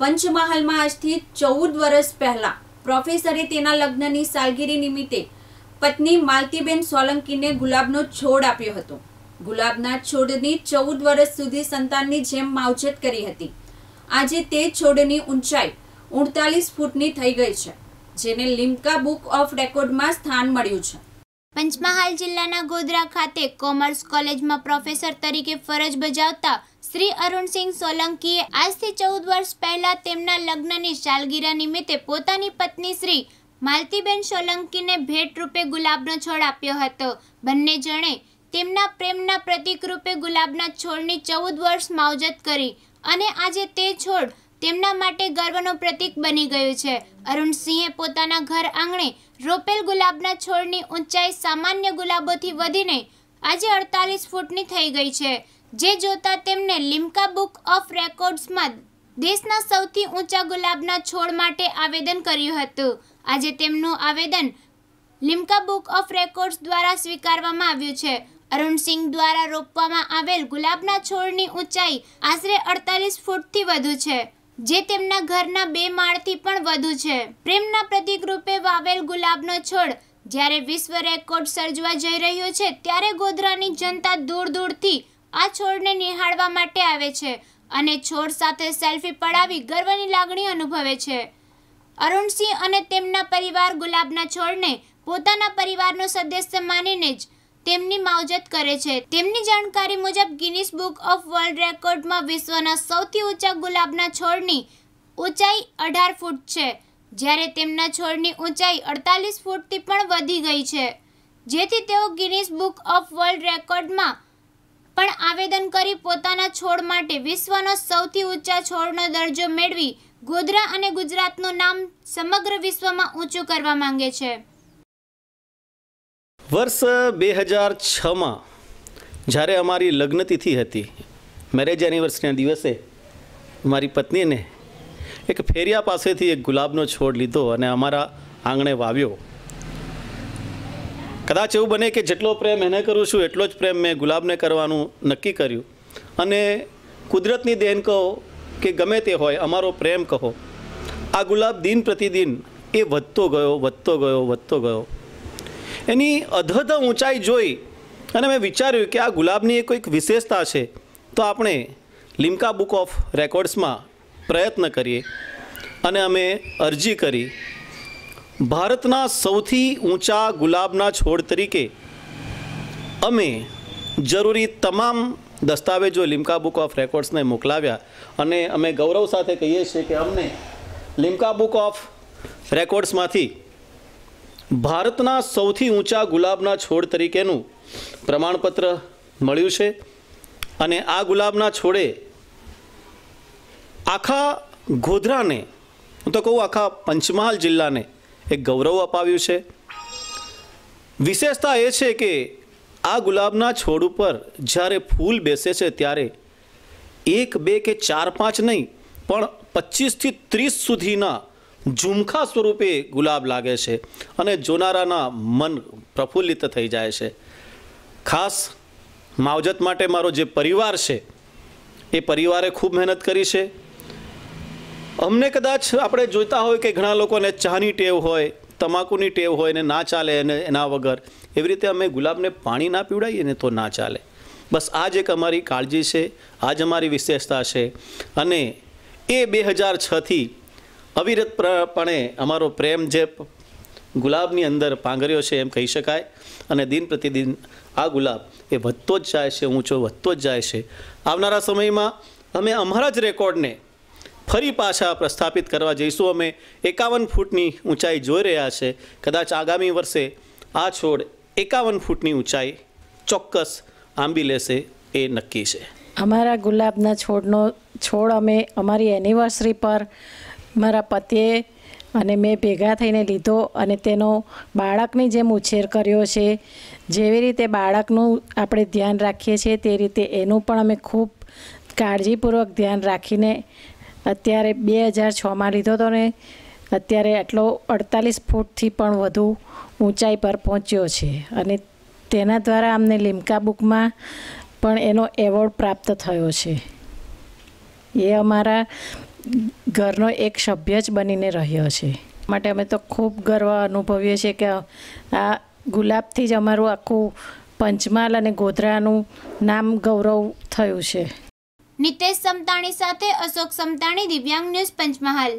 પંચમહાલમાં આજથી ચૌદ વર્ષ પહેલા પ્રોફેસરે તેના લગ્નની સાલગીરી નિમિત્તે પત્ની માલતીબેન સોલંકીને ગુલાબનો છોડ આપ્યો હતો ગુલાબના છોડની ચૌદ વર્ષ સુધી સંતાનની જેમ માવજત કરી હતી આજે તે છોડની ઊંચાઈ ઉડતાલીસ ફૂટની થઈ ગઈ છે જેને લિમ્કા બુક ઓફ રેકોર્ડમાં સ્થાન મળ્યું છે પંચમહાલ જિલ્લાના ગોધરા ખાતે કોમર્સ કોલેજમાં પ્રોફેસર તરીકે ફરજ બજાવતા શ્રી અરુણસિંહ સોલંકીએ આજથી ચૌદ વર્ષ પહેલા તેમના લગ્નની સાલગીરા નિમિત્તે પોતાની પત્ની શ્રી માલતીબેન સોલંકીને ભેટ રૂપે ગુલાબનો છોડ આપ્યો હતો બંને જણે તેમના પ્રેમના પ્રતિક રૂપે ગુલાબના છોડની ચૌદ વર્ષ માવજત કરી અને આજે તે છોડ તેમના માટે ગર્વનું પ્રતિક બની ગયું છે અરુણસિંહે પોતાના ઘર આંગણે રોપેલ ગુલાબના છોડની ઊંચાઈ સામાન્ય ગુલાબોથી વધીને આજે અડતાલીસ ફૂટની થઈ ગઈ છે જે જોતા તેમને લિમ્કા બુક ઓફ રેકોર્ડ્સમાં દેશના સૌથી ઊંચા ગુલાબના છોડ માટે આવેદન કર્યું હતું આજે તેમનું આવેદન લિમ્કા બુક ઓફ રેકોર્ડ્સ દ્વારા સ્વીકારવામાં આવ્યું છે અરુણસિંહ દ્વારા રોપવામાં આવેલ ગુલાબના છોડની ઊંચાઈ આશરે અડતાલીસ ફૂટથી વધુ છે જે તેમના ઘરના બે માળથી પણ વધુ છે પ્રેમના પ્રતિક રૂપે વાવેલ ગુલાબનો છોડ જ્યારે વિશ્વ રેકોર્ડ સર્જવા જઈ રહ્યો છે ત્યારે ગોધરાની જનતા દૂર દૂરથી આ છોડને નિહાળવા માટે આવે છે અને છોડ સાથે સેલ્ફી પડાવી ગર્વની લાગણી અનુભવે છે અરુણસિંહ અને તેમના પરિવાર ગુલાબના છોડને પોતાના પરિવારનો સદસ્ય માનીને જ તેમની માવજત કરે છે તેમની જાણકારી મુજબ ગિનિસ બુક ઓફ વર્લ્ડ રેકોર્ડમાં વિશ્વના સૌથી ઊંચા ગુલાબના છોડની ઊંચાઈ અઢાર ફૂટ છે જ્યારે તેમના છોડની ઊંચાઈ અડતાલીસ ફૂટથી પણ વધી ગઈ છે જેથી તેઓ ગિનિસ બુક ઓફ વર્લ્ડ રેકોર્ડમાં પણ આવેદન કરી પોતાના છોડ માટે વિશ્વનો સૌથી ઊંચા છોડનો દરજ્જો મેળવી ગોધરા અને ગુજરાતનું નામ સમગ્ર વિશ્વમાં ઊંચું કરવા માંગે છે વર્ષ બે હજાર છમાં જ્યારે અમારી લગ્નતિથિ હતી મેરેજ એનિવર્સરીના દિવસે મારી પત્નીને એક ફેરિયા પાસેથી એક ગુલાબનો છોડ લીધો અને અમારા આંગણે વાવ્યો કદાચ એવું બને કે જેટલો પ્રેમ એને કરું છું એટલો જ પ્રેમ મેં ગુલાબને કરવાનું નક્કી કર્યું અને કુદરતની દેન કહો કે ગમે તે હોય અમારો પ્રેમ કહો આ ગુલાબ દિન પ્રતિદિન એ વધતો ગયો વધતો ગયો વધતો ગયો એની અધધ ઊંચાઈ જોઈ અને મેં વિચાર્યું કે આ ગુલાબની એ કોઈક વિશેષતા છે તો આપણે લિમ્કા બુક ઓફ રેકોર્ડ્સમાં પ્રયત્ન કરીએ અને અમે અરજી કરી ભારતના સૌથી ઊંચા ગુલાબના છોડ તરીકે અમે જરૂરી તમામ દસ્તાવેજો લિમ્કા બુક ઓફ રેકોર્ડ્સને મોકલાવ્યા અને અમે ગૌરવ સાથે કહીએ છીએ કે અમને લિમ્કા બુક ઓફ રેકોર્ડ્સમાંથી ભારતના સૌથી ઊંચા ગુલાબના છોડ તરીકેનું પ્રમાણપત્ર મળ્યું છે અને આ ગુલાબના છોડે આખા ગોધરાને હું તો કહું આખા પંચમહાલ જિલ્લાને એક ગૌરવ અપાવ્યું છે વિશેષતા એ છે કે આ ગુલાબના છોડ ઉપર જ્યારે ફૂલ બેસે છે ત્યારે એક બે કે ચાર પાંચ નહીં પણ પચીસથી ત્રીસ સુધીના ઝુમખા સ્વરૂપે ગુલાબ લાગે છે અને જોનારાના મન પ્રફુલ્લિત થઈ જાય છે ખાસ માવજત માટે મારો જે પરિવાર છે એ પરિવારે ખૂબ મહેનત કરી છે અમને કદાચ આપણે જોતા હોય કે ઘણા લોકોને ચાની ટેવ હોય તમાકુની ટેવ હોય ને ના ચાલે અને એના વગર એવી રીતે અમે ગુલાબને પાણી ના પીવડાવીએ ને તો ના ચાલે બસ આ જ એક અમારી કાળજી છે આ જ અમારી વિશેષતા છે અને એ બે હજાર છથી અવિરતપણે અમારો પ્રેમ જે ગુલાબની અંદર પાંગર્યો છે એમ કહી શકાય અને દિન પ્રતિદિન આ ગુલાબ એ વધતો જ જાય છે ઊંચો વધતો જ જાય છે આવનારા સમયમાં અમે અમારા જ રેકોર્ડને ફરી પાછા પ્રસ્થાપિત કરવા જઈશું અમે એકાવન ફૂટની ઊંચાઈ જોઈ રહ્યા છે કદાચ આગામી વર્ષે આ છોડ એકાવન ફૂટની ઊંચાઈ ચોક્કસ આંબી લેશે એ નક્કી છે અમારા ગુલાબના છોડનો છોડ અમે અમારી એનિવર્સરી પર મારા પતિએ અને મેં ભેગા થઈને લીધો અને તેનો બાળકની જેમ ઉછેર કર્યો છે જેવી રીતે બાળકનું આપણે ધ્યાન રાખીએ છીએ તે રીતે એનું પણ અમે ખૂબ કાળજીપૂર્વક ધ્યાન રાખીને અત્યારે બે હજાર છમાં લીધો હતો ને અત્યારે આટલો અડતાલીસ ફૂટથી પણ વધુ ઊંચાઈ પર પહોંચ્યો છે અને તેના દ્વારા અમને લીમકા બુકમાં પણ એનો એવોર્ડ પ્રાપ્ત થયો છે એ અમારા ઘરનો એક સભ્ય જ બનીને રહ્યો છે માટે અમે તો ખૂબ ગર્વ અનુભવીએ છીએ કે આ ગુલાબથી જ અમારું આખું પંચમહાલ અને ગોધરાનું નામ ગૌરવ થયું છે નિતેશ સમતાણી સાથે અશોક સમતાણી દિવ્યાંગ ન્યૂઝ પંચમહાલ